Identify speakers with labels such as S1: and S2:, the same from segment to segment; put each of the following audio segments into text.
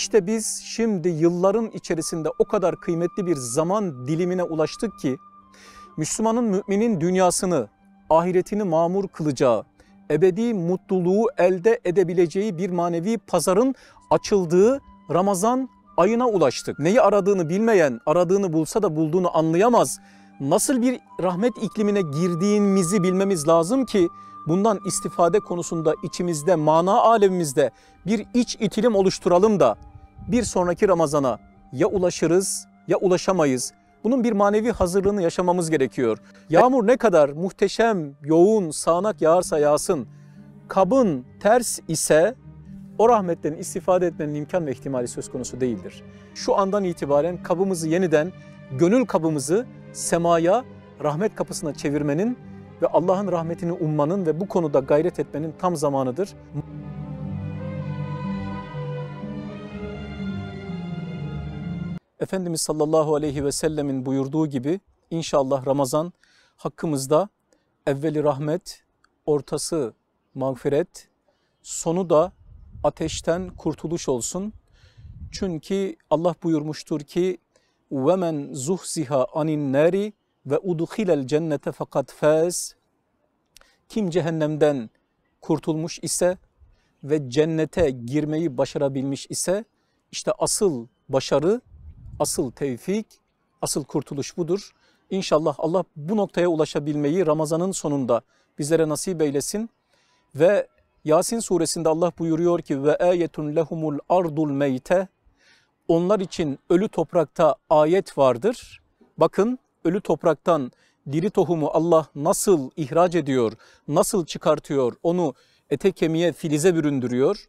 S1: İşte biz şimdi yılların içerisinde o kadar kıymetli bir zaman dilimine ulaştık ki Müslümanın müminin dünyasını, ahiretini mamur kılacağı, ebedi mutluluğu elde edebileceği bir manevi pazarın açıldığı Ramazan ayına ulaştık. Neyi aradığını bilmeyen, aradığını bulsa da bulduğunu anlayamaz. Nasıl bir rahmet iklimine girdiğimizi bilmemiz lazım ki bundan istifade konusunda içimizde, mana alemimizde bir iç itilim oluşturalım da bir sonraki Ramazan'a ya ulaşırız ya ulaşamayız. Bunun bir manevi hazırlığını yaşamamız gerekiyor. Yağmur ne kadar muhteşem, yoğun, sağanak yağarsa yağsın, kabın ters ise o rahmetten istifade etmenin imkan ve ihtimali söz konusu değildir. Şu andan itibaren kabımızı yeniden, gönül kabımızı semaya, rahmet kapısına çevirmenin ve Allah'ın rahmetini ummanın ve bu konuda gayret etmenin tam zamanıdır. Efendimiz sallallahu aleyhi ve sellemin buyurduğu gibi inşallah Ramazan hakkımızda evveli rahmet, ortası mağfiret, sonu da ateşten kurtuluş olsun. Çünkü Allah buyurmuştur ki وَمَنْ زُحْزِهَا عَنِ النَّارِ ve udhilel cennete fakat faz kim cehennemden kurtulmuş ise ve cennete girmeyi başarabilmiş ise işte asıl başarı, asıl tevfik, asıl kurtuluş budur. İnşallah Allah bu noktaya ulaşabilmeyi Ramazan'ın sonunda bizlere nasip eylesin. Ve Yasin suresinde Allah buyuruyor ki ve ayetun lehumul ardul meyte onlar için ölü toprakta ayet vardır. Bakın ölü topraktan diri tohumu Allah nasıl ihraç ediyor, nasıl çıkartıyor, onu ete kemiğe filize büründürüyor.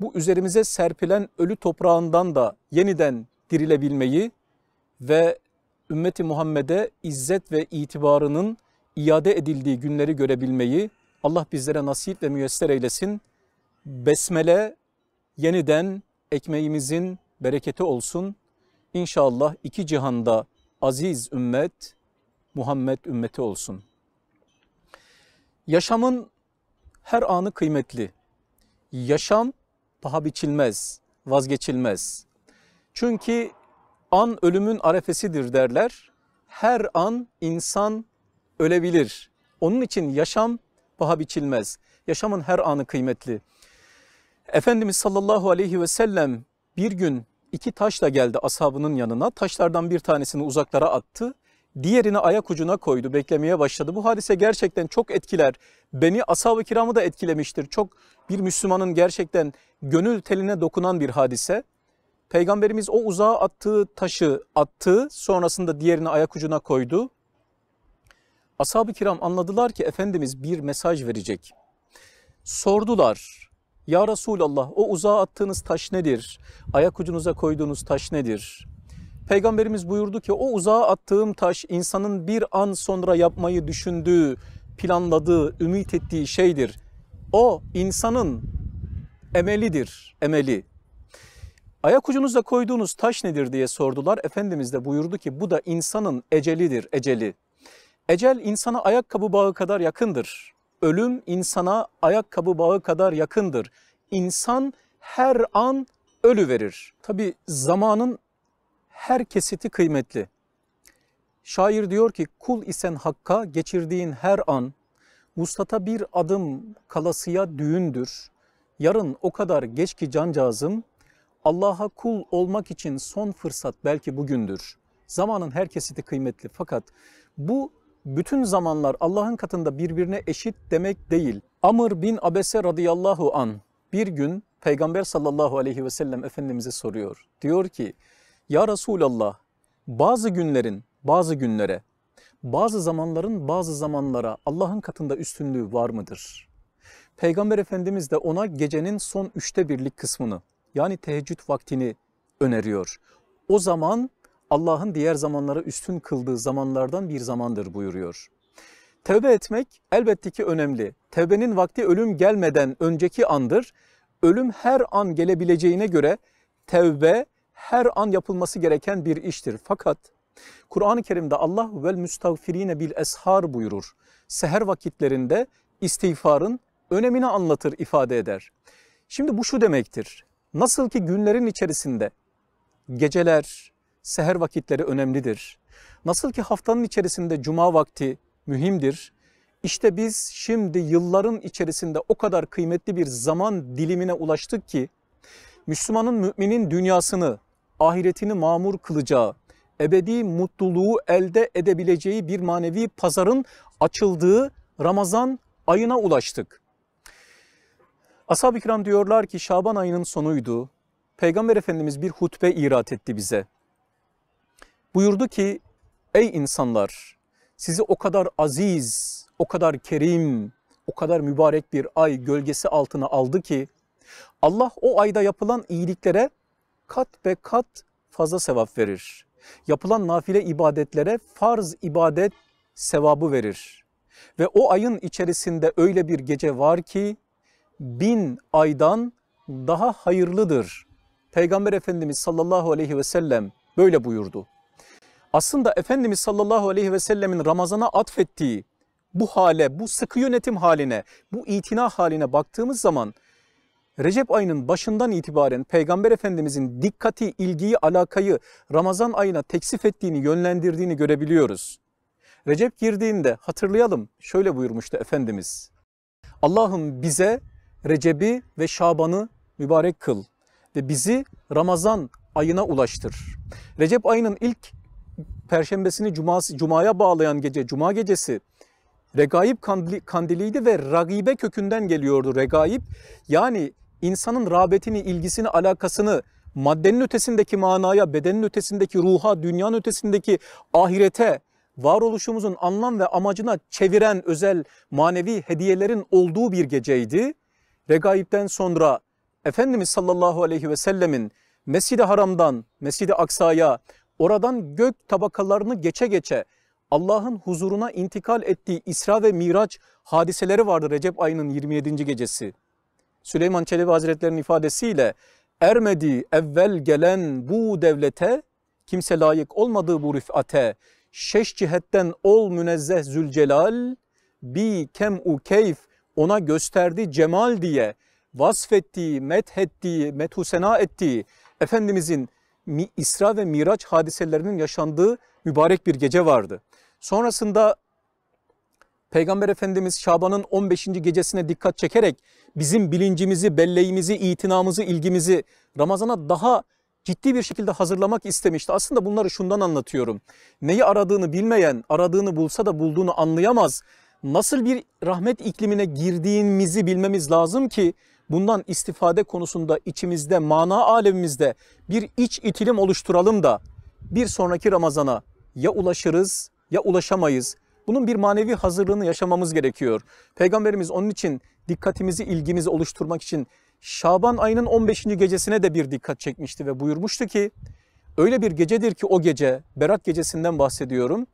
S1: Bu üzerimize serpilen ölü toprağından da yeniden dirilebilmeyi ve ümmeti Muhammed'e izzet ve itibarının iade edildiği günleri görebilmeyi Allah bizlere nasip ve müyesser eylesin. Besmele yeniden ekmeğimizin bereketi olsun. İnşallah iki cihanda aziz ümmet Muhammed ümmeti olsun. Yaşamın her anı kıymetli. Yaşam paha biçilmez, vazgeçilmez. Çünkü an ölümün arefesidir derler. Her an insan ölebilir. Onun için yaşam paha biçilmez. Yaşamın her anı kıymetli. Efendimiz sallallahu aleyhi ve sellem bir gün iki taşla geldi ashabının yanına. Taşlardan bir tanesini uzaklara attı. Diğerini ayak ucuna koydu, beklemeye başladı. Bu hadise gerçekten çok etkiler. Beni ashab-ı kiramı da etkilemiştir. Çok bir Müslümanın gerçekten gönül teline dokunan bir hadise. Peygamberimiz o uzağa attığı taşı attı, sonrasında diğerini ayak ucuna koydu. Ashab-ı kiram anladılar ki Efendimiz bir mesaj verecek. Sordular, ya Resulallah o uzağa attığınız taş nedir? Ayak ucunuza koyduğunuz taş nedir? Peygamberimiz buyurdu ki o uzağa attığım taş insanın bir an sonra yapmayı düşündüğü, planladığı, ümit ettiği şeydir. O insanın emelidir, emeli. Ayak ucunuza koyduğunuz taş nedir diye sordular. Efendimiz de buyurdu ki bu da insanın ecelidir, eceli. Ecel insana ayakkabı bağı kadar yakındır. Ölüm insana ayakkabı bağı kadar yakındır. İnsan her an ölü verir. Tabi zamanın her kesiti kıymetli. Şair diyor ki kul isen hakka geçirdiğin her an Vuslat'a bir adım kalasıya düğündür. Yarın o kadar geç ki cancağızım Allah'a kul olmak için son fırsat belki bugündür. Zamanın her kesiti kıymetli fakat bu bütün zamanlar Allah'ın katında birbirine eşit demek değil. Amr bin Abese radıyallahu an bir gün Peygamber sallallahu aleyhi ve sellem Efendimiz'e soruyor. Diyor ki ya Resulallah bazı günlerin bazı günlere, bazı zamanların bazı zamanlara Allah'ın katında üstünlüğü var mıdır? Peygamber Efendimiz de ona gecenin son üçte birlik kısmını yani teheccüd vaktini öneriyor. O zaman Allah'ın diğer zamanlara üstün kıldığı zamanlardan bir zamandır buyuruyor. Tevbe etmek elbette ki önemli. Tevbenin vakti ölüm gelmeden önceki andır. Ölüm her an gelebileceğine göre tevbe her an yapılması gereken bir iştir. Fakat Kur'an-ı Kerim'de Allah vel müstagfirine bil eshar buyurur. Seher vakitlerinde istiğfarın önemini anlatır, ifade eder. Şimdi bu şu demektir. Nasıl ki günlerin içerisinde geceler, seher vakitleri önemlidir. Nasıl ki haftanın içerisinde cuma vakti mühimdir. İşte biz şimdi yılların içerisinde o kadar kıymetli bir zaman dilimine ulaştık ki Müslümanın müminin dünyasını, ahiretini mamur kılacağı, ebedi mutluluğu elde edebileceği bir manevi pazarın açıldığı Ramazan ayına ulaştık. Ashab-ı kiram diyorlar ki Şaban ayının sonuydu. Peygamber Efendimiz bir hutbe irat etti bize. Buyurdu ki ey insanlar sizi o kadar aziz, o kadar kerim, o kadar mübarek bir ay gölgesi altına aldı ki Allah o ayda yapılan iyiliklere kat ve kat fazla sevap verir. Yapılan nafile ibadetlere farz ibadet sevabı verir. Ve o ayın içerisinde öyle bir gece var ki bin aydan daha hayırlıdır. Peygamber Efendimiz sallallahu aleyhi ve sellem böyle buyurdu aslında Efendimiz sallallahu aleyhi ve sellemin Ramazan'a atfettiği bu hale, bu sıkı yönetim haline, bu itina haline baktığımız zaman Recep ayının başından itibaren Peygamber Efendimizin dikkati, ilgiyi, alakayı Ramazan ayına teksif ettiğini, yönlendirdiğini görebiliyoruz. Recep girdiğinde hatırlayalım şöyle buyurmuştu Efendimiz. Allah'ım bize Recep'i ve Şaban'ı mübarek kıl ve bizi Ramazan ayına ulaştır. Recep ayının ilk perşembesini cuması, cumaya bağlayan gece, cuma gecesi regaib kandiliydi ve ragibe kökünden geliyordu regaib. Yani insanın rağbetini, ilgisini, alakasını maddenin ötesindeki manaya, bedenin ötesindeki ruha, dünyanın ötesindeki ahirete, varoluşumuzun anlam ve amacına çeviren özel manevi hediyelerin olduğu bir geceydi. Regaib'den sonra Efendimiz sallallahu aleyhi ve sellemin Mescid-i Haram'dan Mescid-i Aksa'ya oradan gök tabakalarını geçe geçe Allah'ın huzuruna intikal ettiği İsra ve Miraç hadiseleri vardır Recep ayının 27. gecesi. Süleyman Çelebi Hazretleri'nin ifadesiyle ermedi evvel gelen bu devlete kimse layık olmadığı bu rüfate şeş cihetten ol münezzeh zülcelal bi kem u keyf ona gösterdi cemal diye vasfettiği, methettiği, methusena ettiği Efendimizin İsra ve Miraç hadiselerinin yaşandığı mübarek bir gece vardı. Sonrasında Peygamber Efendimiz Şaban'ın 15. gecesine dikkat çekerek bizim bilincimizi, belleğimizi, itinamızı, ilgimizi Ramazan'a daha ciddi bir şekilde hazırlamak istemişti. Aslında bunları şundan anlatıyorum. Neyi aradığını bilmeyen, aradığını bulsa da bulduğunu anlayamaz. Nasıl bir rahmet iklimine girdiğimizi bilmemiz lazım ki bundan istifade konusunda içimizde, mana alemimizde bir iç itilim oluşturalım da bir sonraki Ramazan'a ya ulaşırız ya ulaşamayız. Bunun bir manevi hazırlığını yaşamamız gerekiyor. Peygamberimiz onun için dikkatimizi, ilgimizi oluşturmak için Şaban ayının 15. gecesine de bir dikkat çekmişti ve buyurmuştu ki öyle bir gecedir ki o gece Berat gecesinden bahsediyorum.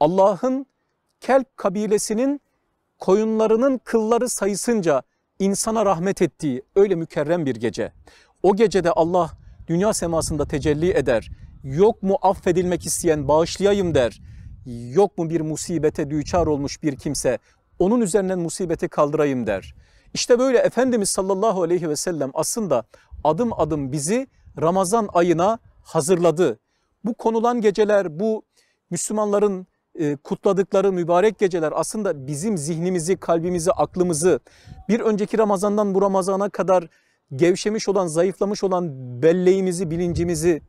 S1: Allah'ın Kelp kabilesinin koyunlarının kılları sayısınca insana rahmet ettiği öyle mükerrem bir gece. O gecede Allah dünya semasında tecelli eder. Yok mu affedilmek isteyen bağışlayayım der. Yok mu bir musibete düçar olmuş bir kimse onun üzerinden musibeti kaldırayım der. İşte böyle Efendimiz sallallahu aleyhi ve sellem aslında adım adım bizi Ramazan ayına hazırladı. Bu konulan geceler, bu Müslümanların e, kutladıkları mübarek geceler aslında bizim zihnimizi, kalbimizi, aklımızı bir önceki Ramazan'dan bu Ramazan'a kadar gevşemiş olan, zayıflamış olan belleğimizi, bilincimizi,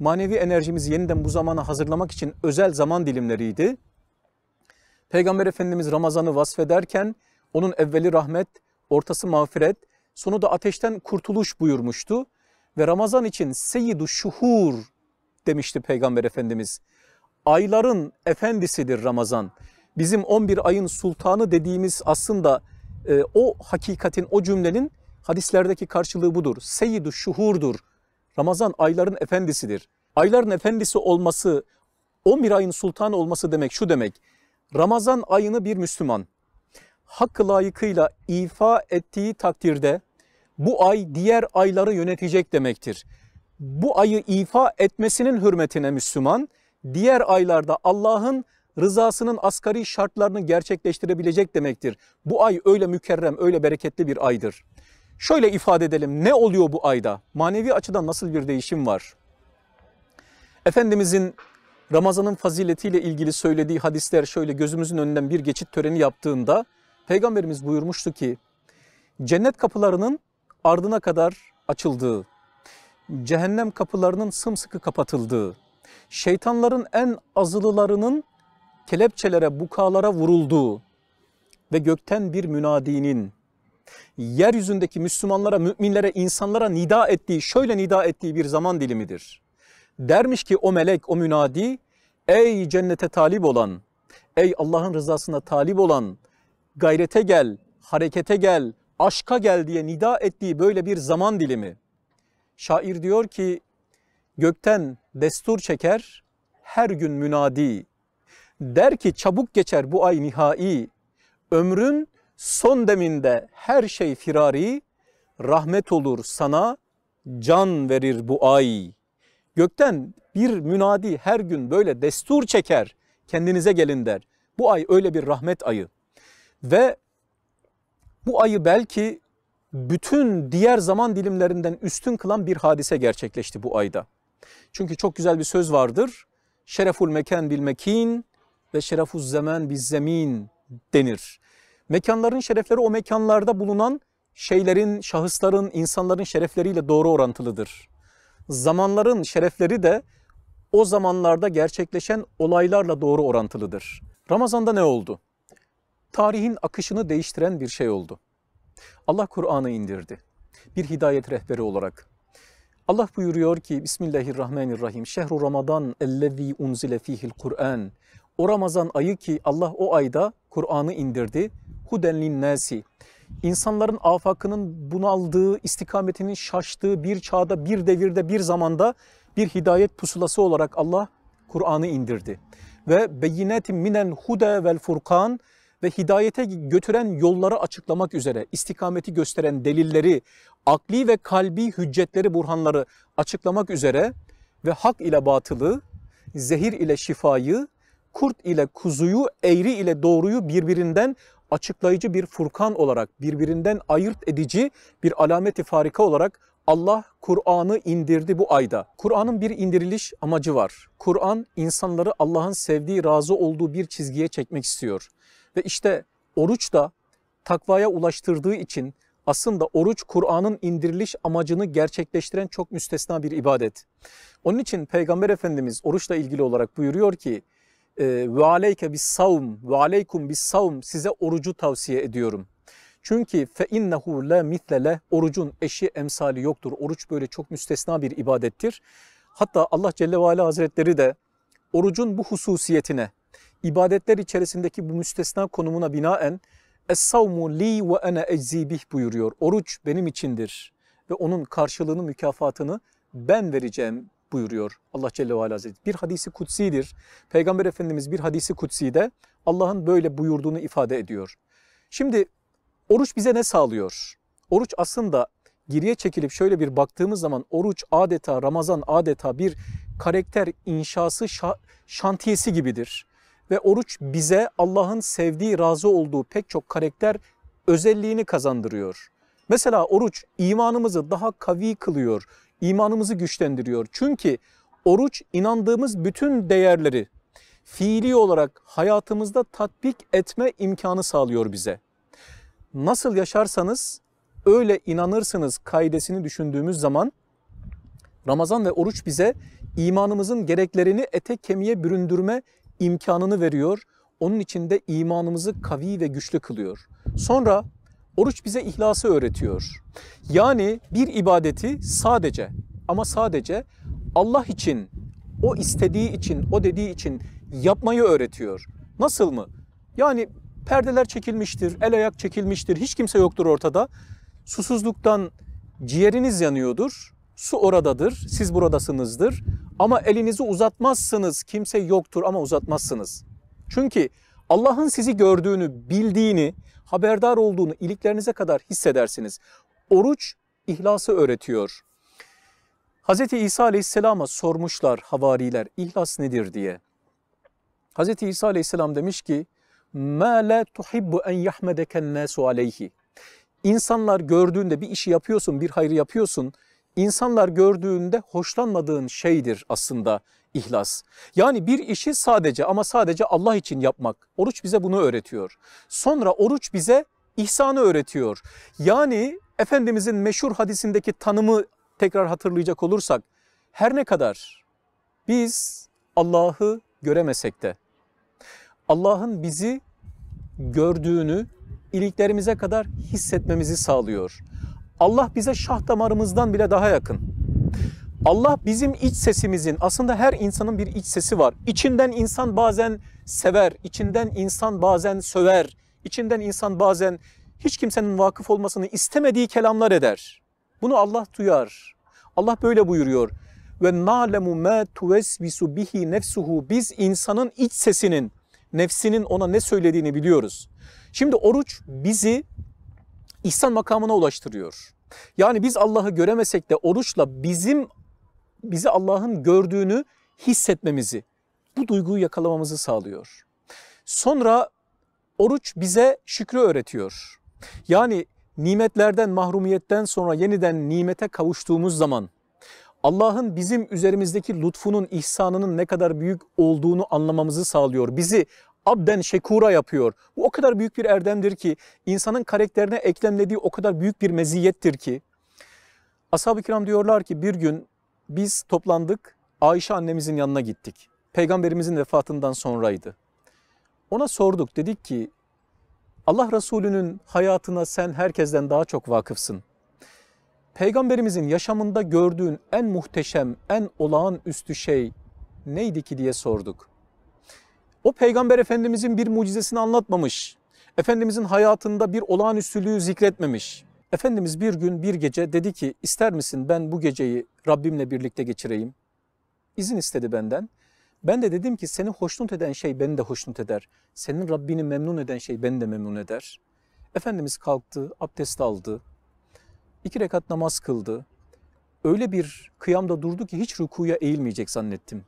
S1: manevi enerjimizi yeniden bu zamana hazırlamak için özel zaman dilimleriydi. Peygamber Efendimiz Ramazan'ı vasfederken onun evveli rahmet, ortası mağfiret, sonu da ateşten kurtuluş buyurmuştu. Ve Ramazan için seyyidu şuhur demişti Peygamber Efendimiz ayların efendisidir Ramazan. Bizim 11 ayın sultanı dediğimiz aslında e, o hakikatin, o cümlenin hadislerdeki karşılığı budur. Seyyidü şuhurdur. Ramazan ayların efendisidir. Ayların efendisi olması, 11 ayın sultanı olması demek şu demek. Ramazan ayını bir Müslüman hakkı layıkıyla ifa ettiği takdirde bu ay diğer ayları yönetecek demektir. Bu ayı ifa etmesinin hürmetine Müslüman diğer aylarda Allah'ın rızasının asgari şartlarını gerçekleştirebilecek demektir. Bu ay öyle mükerrem, öyle bereketli bir aydır. Şöyle ifade edelim, ne oluyor bu ayda? Manevi açıdan nasıl bir değişim var? Efendimizin Ramazan'ın faziletiyle ilgili söylediği hadisler şöyle gözümüzün önünden bir geçit töreni yaptığında Peygamberimiz buyurmuştu ki cennet kapılarının ardına kadar açıldığı, cehennem kapılarının sımsıkı kapatıldığı, şeytanların en azılılarının kelepçelere, bukalara vurulduğu ve gökten bir münadinin yeryüzündeki Müslümanlara, müminlere, insanlara nida ettiği, şöyle nida ettiği bir zaman dilimidir. Dermiş ki o melek, o münadi, ey cennete talip olan, ey Allah'ın rızasına talip olan, gayrete gel, harekete gel, aşka gel diye nida ettiği böyle bir zaman dilimi. Şair diyor ki gökten destur çeker her gün münadi. Der ki çabuk geçer bu ay nihai. Ömrün son deminde her şey firari. Rahmet olur sana can verir bu ay. Gökten bir münadi her gün böyle destur çeker. Kendinize gelin der. Bu ay öyle bir rahmet ayı. Ve bu ayı belki bütün diğer zaman dilimlerinden üstün kılan bir hadise gerçekleşti bu ayda. Çünkü çok güzel bir söz vardır. Şereful mekan bil mekin ve şerefuz zemen biz zemin denir. Mekanların şerefleri o mekanlarda bulunan şeylerin, şahısların, insanların şerefleriyle doğru orantılıdır. Zamanların şerefleri de o zamanlarda gerçekleşen olaylarla doğru orantılıdır. Ramazan'da ne oldu? Tarihin akışını değiştiren bir şey oldu. Allah Kur'an'ı indirdi. Bir hidayet rehberi olarak Allah buyuruyor ki Bismillahirrahmanirrahim. Şehru Ramazan ellezî unzile fihil Kur'an. O Ramazan ayı ki Allah o ayda Kur'an'ı indirdi. Huden nasi. İnsanların afakının bunaldığı, istikametinin şaştığı bir çağda, bir devirde, bir zamanda bir hidayet pusulası olarak Allah Kur'an'ı indirdi. Ve beyinetin minen hude vel furkan ve hidayete götüren yolları açıklamak üzere istikameti gösteren delilleri, akli ve kalbi hüccetleri, burhanları açıklamak üzere ve hak ile batılı, zehir ile şifayı, kurt ile kuzuyu, eğri ile doğruyu birbirinden açıklayıcı bir furkan olarak, birbirinden ayırt edici bir alameti farika olarak Allah Kur'an'ı indirdi bu ayda. Kur'an'ın bir indiriliş amacı var. Kur'an insanları Allah'ın sevdiği, razı olduğu bir çizgiye çekmek istiyor. Ve işte oruç da takvaya ulaştırdığı için aslında oruç Kur'an'ın indiriliş amacını gerçekleştiren çok müstesna bir ibadet. Onun için Peygamber Efendimiz oruçla ilgili olarak buyuruyor ki ee, ve aleyke bis savm ve aleykum bis savm size orucu tavsiye ediyorum. Çünkü fe innehu la mitlele orucun eşi emsali yoktur. Oruç böyle çok müstesna bir ibadettir. Hatta Allah Celle ve Ala Hazretleri de orucun bu hususiyetine ibadetler içerisindeki bu müstesna konumuna binaen Es-savmu li ve ene eczi buyuruyor. Oruç benim içindir ve onun karşılığını, mükafatını ben vereceğim buyuruyor Allah Celle ve Ala Bir hadisi kutsidir. Peygamber Efendimiz bir hadisi kutsi de Allah'ın böyle buyurduğunu ifade ediyor. Şimdi oruç bize ne sağlıyor? Oruç aslında geriye çekilip şöyle bir baktığımız zaman oruç adeta Ramazan adeta bir karakter inşası şantiyesi gibidir ve oruç bize Allah'ın sevdiği, razı olduğu pek çok karakter özelliğini kazandırıyor. Mesela oruç imanımızı daha kavi kılıyor, imanımızı güçlendiriyor. Çünkü oruç inandığımız bütün değerleri fiili olarak hayatımızda tatbik etme imkanı sağlıyor bize. Nasıl yaşarsanız öyle inanırsınız kaidesini düşündüğümüz zaman Ramazan ve oruç bize imanımızın gereklerini ete kemiğe büründürme imkanını veriyor. Onun içinde imanımızı kavi ve güçlü kılıyor. Sonra oruç bize ihlası öğretiyor. Yani bir ibadeti sadece ama sadece Allah için, o istediği için, o dediği için yapmayı öğretiyor. Nasıl mı? Yani perdeler çekilmiştir, el ayak çekilmiştir, hiç kimse yoktur ortada. Susuzluktan ciğeriniz yanıyordur, su oradadır, siz buradasınızdır. Ama elinizi uzatmazsınız. Kimse yoktur ama uzatmazsınız. Çünkü Allah'ın sizi gördüğünü, bildiğini, haberdar olduğunu iliklerinize kadar hissedersiniz. Oruç ihlası öğretiyor. Hz. İsa aleyhisselama sormuşlar havariler ihlas nedir diye. Hz. İsa aleyhisselam demiş ki مَا لَا تُحِبُّ اَنْ يَحْمَدَكَ النَّاسُ عَلَيْهِ İnsanlar gördüğünde bir işi yapıyorsun, bir hayrı yapıyorsun insanlar gördüğünde hoşlanmadığın şeydir aslında ihlas. Yani bir işi sadece ama sadece Allah için yapmak. Oruç bize bunu öğretiyor. Sonra oruç bize ihsanı öğretiyor. Yani Efendimizin meşhur hadisindeki tanımı tekrar hatırlayacak olursak her ne kadar biz Allah'ı göremesek de Allah'ın bizi gördüğünü iliklerimize kadar hissetmemizi sağlıyor. Allah bize şah damarımızdan bile daha yakın. Allah bizim iç sesimizin aslında her insanın bir iç sesi var. İçinden insan bazen sever, içinden insan bazen söver, içinden insan bazen hiç kimsenin vakıf olmasını istemediği kelamlar eder. Bunu Allah duyar. Allah böyle buyuruyor. Ve na'lemu ma tuvesvisu bihi nefsuhu. Biz insanın iç sesinin, nefsinin ona ne söylediğini biliyoruz. Şimdi oruç bizi ihsan makamına ulaştırıyor. Yani biz Allah'ı göremesek de oruçla bizim bizi Allah'ın gördüğünü hissetmemizi, bu duyguyu yakalamamızı sağlıyor. Sonra oruç bize şükrü öğretiyor. Yani nimetlerden, mahrumiyetten sonra yeniden nimete kavuştuğumuz zaman Allah'ın bizim üzerimizdeki lütfunun, ihsanının ne kadar büyük olduğunu anlamamızı sağlıyor. Bizi abden şekura yapıyor. Bu o kadar büyük bir erdemdir ki insanın karakterine eklemlediği o kadar büyük bir meziyettir ki. Ashab-ı kiram diyorlar ki bir gün biz toplandık Ayşe annemizin yanına gittik. Peygamberimizin vefatından sonraydı. Ona sorduk dedik ki Allah Resulü'nün hayatına sen herkesten daha çok vakıfsın. Peygamberimizin yaşamında gördüğün en muhteşem, en olağanüstü şey neydi ki diye sorduk. O peygamber efendimizin bir mucizesini anlatmamış. Efendimizin hayatında bir olağanüstülüğü zikretmemiş. Efendimiz bir gün bir gece dedi ki ister misin ben bu geceyi Rabbimle birlikte geçireyim? İzin istedi benden. Ben de dedim ki seni hoşnut eden şey beni de hoşnut eder. Senin Rabbini memnun eden şey beni de memnun eder. Efendimiz kalktı, abdest aldı. iki rekat namaz kıldı. Öyle bir kıyamda durdu ki hiç rükuya eğilmeyecek zannettim.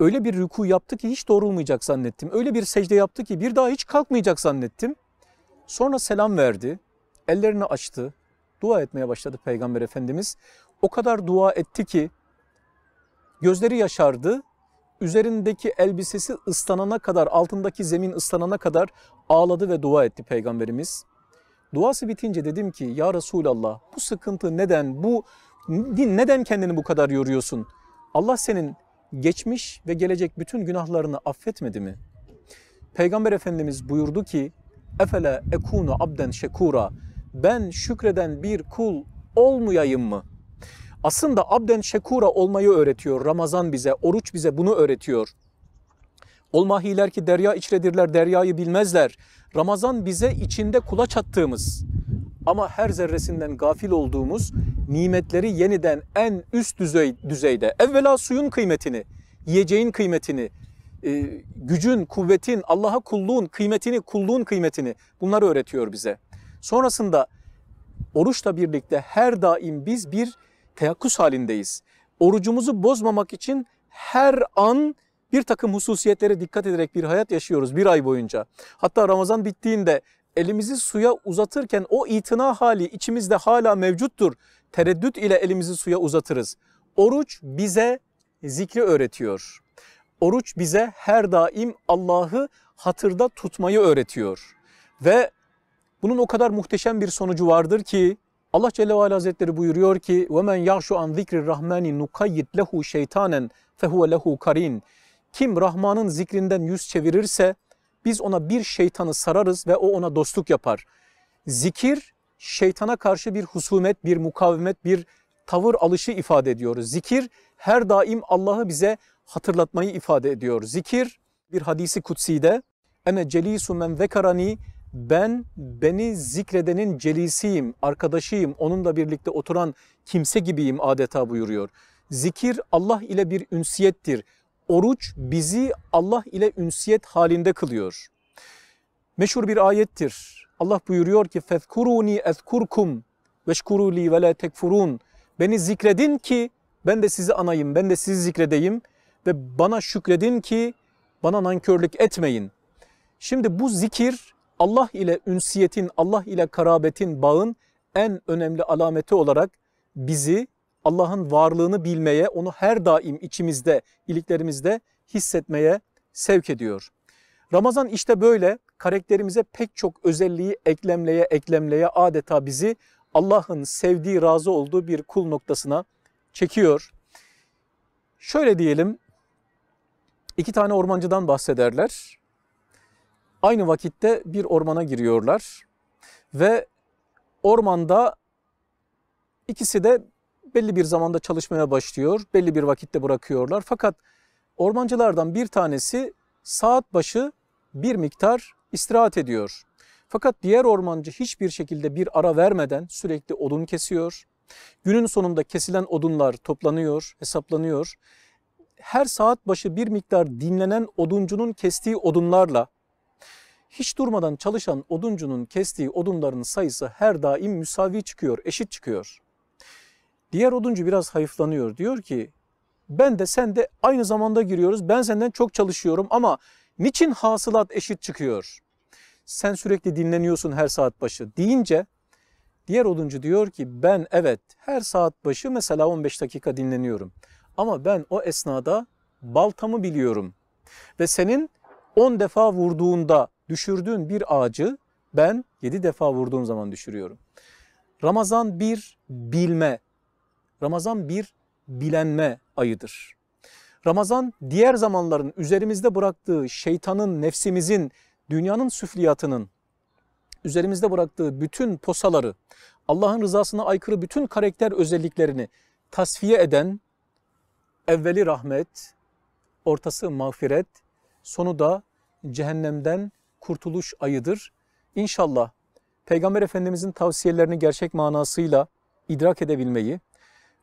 S1: Öyle bir rüku yaptı ki hiç doğrulmayacak zannettim. Öyle bir secde yaptı ki bir daha hiç kalkmayacak zannettim. Sonra selam verdi. Ellerini açtı. Dua etmeye başladı Peygamber Efendimiz. O kadar dua etti ki gözleri yaşardı. Üzerindeki elbisesi ıslanana kadar, altındaki zemin ıslanana kadar ağladı ve dua etti Peygamberimiz. Duası bitince dedim ki ya Resulallah bu sıkıntı neden, bu neden kendini bu kadar yoruyorsun? Allah senin geçmiş ve gelecek bütün günahlarını affetmedi mi? Peygamber Efendimiz buyurdu ki Efele ekunu abden şekura ben şükreden bir kul olmayayım mı? Aslında abden şekura olmayı öğretiyor Ramazan bize, oruç bize bunu öğretiyor. Olmahiler ki derya içredirler, deryayı bilmezler. Ramazan bize içinde kulaç attığımız, ama her zerresinden gafil olduğumuz nimetleri yeniden en üst düzey, düzeyde evvela suyun kıymetini, yiyeceğin kıymetini, e, gücün, kuvvetin, Allah'a kulluğun kıymetini, kulluğun kıymetini bunları öğretiyor bize. Sonrasında oruçla birlikte her daim biz bir teyakkuz halindeyiz. Orucumuzu bozmamak için her an bir takım hususiyetlere dikkat ederek bir hayat yaşıyoruz bir ay boyunca. Hatta Ramazan bittiğinde elimizi suya uzatırken o itina hali içimizde hala mevcuttur. Tereddüt ile elimizi suya uzatırız. Oruç bize zikri öğretiyor. Oruç bize her daim Allah'ı hatırda tutmayı öğretiyor. Ve bunun o kadar muhteşem bir sonucu vardır ki Allah Celle ve Ala Hazretleri buyuruyor ki وَمَنْ يَعْشُ عَنْ ذِكْرِ الرَّحْمَنِ نُقَيِّدْ لَهُ شَيْطَانًا فَهُوَ لَهُ karin. Kim Rahman'ın zikrinden yüz çevirirse biz ona bir şeytanı sararız ve o ona dostluk yapar. Zikir şeytana karşı bir husumet, bir mukavemet, bir tavır alışı ifade ediyoruz. Zikir her daim Allah'ı bize hatırlatmayı ifade ediyor. Zikir bir hadisi kutside ene celisu men zekarani ben beni zikredenin celisiyim, arkadaşıyım, onunla birlikte oturan kimse gibiyim adeta buyuruyor. Zikir Allah ile bir ünsiyettir oruç bizi Allah ile ünsiyet halinde kılıyor. Meşhur bir ayettir. Allah buyuruyor ki fezkuruni ezkurkum veşkuru li ve la tekfurun. Beni zikredin ki ben de sizi anayım, ben de sizi zikredeyim ve bana şükredin ki bana nankörlük etmeyin. Şimdi bu zikir Allah ile ünsiyetin, Allah ile karabetin, bağın en önemli alameti olarak bizi Allah'ın varlığını bilmeye, onu her daim içimizde, iliklerimizde hissetmeye sevk ediyor. Ramazan işte böyle karakterimize pek çok özelliği eklemleye eklemleye adeta bizi Allah'ın sevdiği, razı olduğu bir kul noktasına çekiyor. Şöyle diyelim, iki tane ormancıdan bahsederler. Aynı vakitte bir ormana giriyorlar ve ormanda ikisi de belli bir zamanda çalışmaya başlıyor, belli bir vakitte bırakıyorlar. Fakat ormancılardan bir tanesi saat başı bir miktar istirahat ediyor. Fakat diğer ormancı hiçbir şekilde bir ara vermeden sürekli odun kesiyor. Günün sonunda kesilen odunlar toplanıyor, hesaplanıyor. Her saat başı bir miktar dinlenen oduncunun kestiği odunlarla hiç durmadan çalışan oduncunun kestiği odunların sayısı her daim müsavi çıkıyor, eşit çıkıyor. Diğer oduncu biraz hayıflanıyor. Diyor ki ben de sen de aynı zamanda giriyoruz. Ben senden çok çalışıyorum ama niçin hasılat eşit çıkıyor? Sen sürekli dinleniyorsun her saat başı deyince diğer oduncu diyor ki ben evet her saat başı mesela 15 dakika dinleniyorum. Ama ben o esnada baltamı biliyorum. Ve senin 10 defa vurduğunda düşürdüğün bir ağacı ben 7 defa vurduğum zaman düşürüyorum. Ramazan bir bilme, Ramazan bir bilenme ayıdır. Ramazan diğer zamanların üzerimizde bıraktığı şeytanın, nefsimizin, dünyanın süfliyatının üzerimizde bıraktığı bütün posaları, Allah'ın rızasına aykırı bütün karakter özelliklerini tasfiye eden evveli rahmet, ortası mağfiret, sonu da cehennemden kurtuluş ayıdır. İnşallah Peygamber Efendimizin tavsiyelerini gerçek manasıyla idrak edebilmeyi,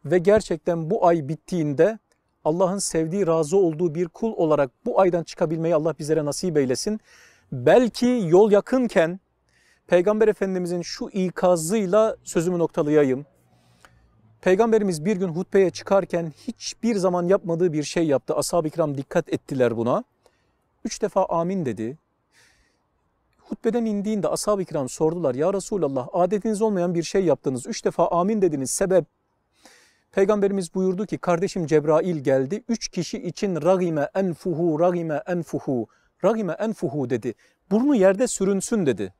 S1: ve gerçekten bu ay bittiğinde Allah'ın sevdiği, razı olduğu bir kul olarak bu aydan çıkabilmeyi Allah bizlere nasip eylesin. Belki yol yakınken Peygamber Efendimizin şu ikazıyla sözümü noktalayayım. Peygamberimiz bir gün hutbeye çıkarken hiçbir zaman yapmadığı bir şey yaptı. Ashab-ı kiram dikkat ettiler buna. Üç defa amin dedi. Hutbeden indiğinde ashab-ı kiram sordular. Ya Resulallah adetiniz olmayan bir şey yaptınız. Üç defa amin dediniz. Sebep Peygamberimiz buyurdu ki kardeşim Cebrail geldi. Üç kişi için ragime enfuhu, ragime enfuhu, ragime enfuhu dedi. Burnu yerde sürünsün dedi.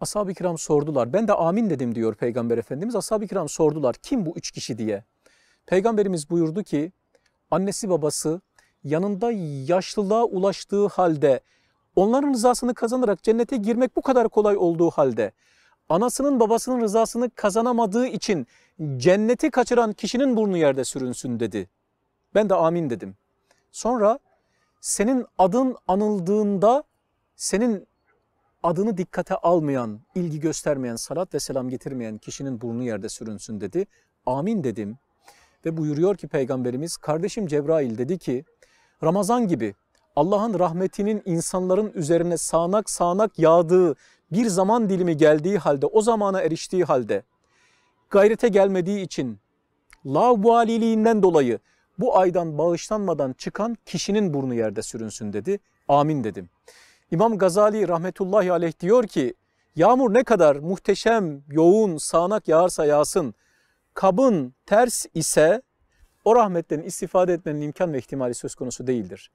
S1: Ashab-ı kiram sordular. Ben de amin dedim diyor Peygamber Efendimiz. Ashab-ı kiram sordular kim bu üç kişi diye. Peygamberimiz buyurdu ki annesi babası yanında yaşlılığa ulaştığı halde onların rızasını kazanarak cennete girmek bu kadar kolay olduğu halde anasının babasının rızasını kazanamadığı için cenneti kaçıran kişinin burnu yerde sürünsün dedi. Ben de amin dedim. Sonra senin adın anıldığında senin adını dikkate almayan, ilgi göstermeyen, salat ve selam getirmeyen kişinin burnu yerde sürünsün dedi. Amin dedim. Ve buyuruyor ki Peygamberimiz, kardeşim Cebrail dedi ki, Ramazan gibi Allah'ın rahmetinin insanların üzerine sağanak sağanak yağdığı bir zaman dilimi geldiği halde, o zamana eriştiği halde gayrete gelmediği için lavvaliliğinden dolayı bu aydan bağışlanmadan çıkan kişinin burnu yerde sürünsün dedi. Amin dedim. İmam Gazali rahmetullahi aleyh diyor ki yağmur ne kadar muhteşem, yoğun, sağanak yağarsa yağsın kabın ters ise o rahmetten istifade etmenin imkan ve ihtimali söz konusu değildir.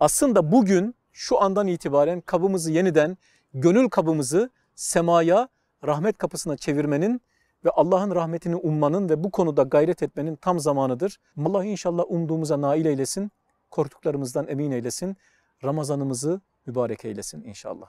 S1: Aslında bugün şu andan itibaren kabımızı yeniden gönül kabımızı semaya, rahmet kapısına çevirmenin ve Allah'ın rahmetini ummanın ve bu konuda gayret etmenin tam zamanıdır. Allah inşallah umduğumuza nail eylesin, korktuklarımızdan emin eylesin, Ramazanımızı mübarek eylesin inşallah.